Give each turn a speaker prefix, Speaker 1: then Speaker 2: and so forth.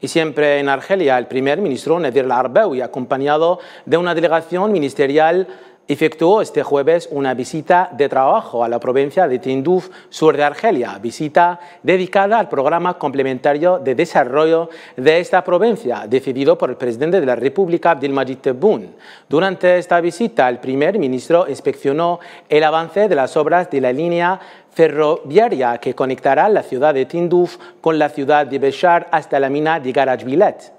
Speaker 1: y siempre en Argelia, el primer ministro Nedir Larbeu acompañado de una delegación ministerial efectuó este jueves una visita de trabajo a la provincia de Tinduf, sur de Argelia, visita dedicada al programa complementario de desarrollo de esta provincia, decidido por el presidente de la República, Abdelmajid Tebboune. Durante esta visita, el primer ministro inspeccionó el avance de las obras de la línea ferroviaria que conectará la ciudad de Tinduf con la ciudad de Béchar hasta la mina de Garajvilet.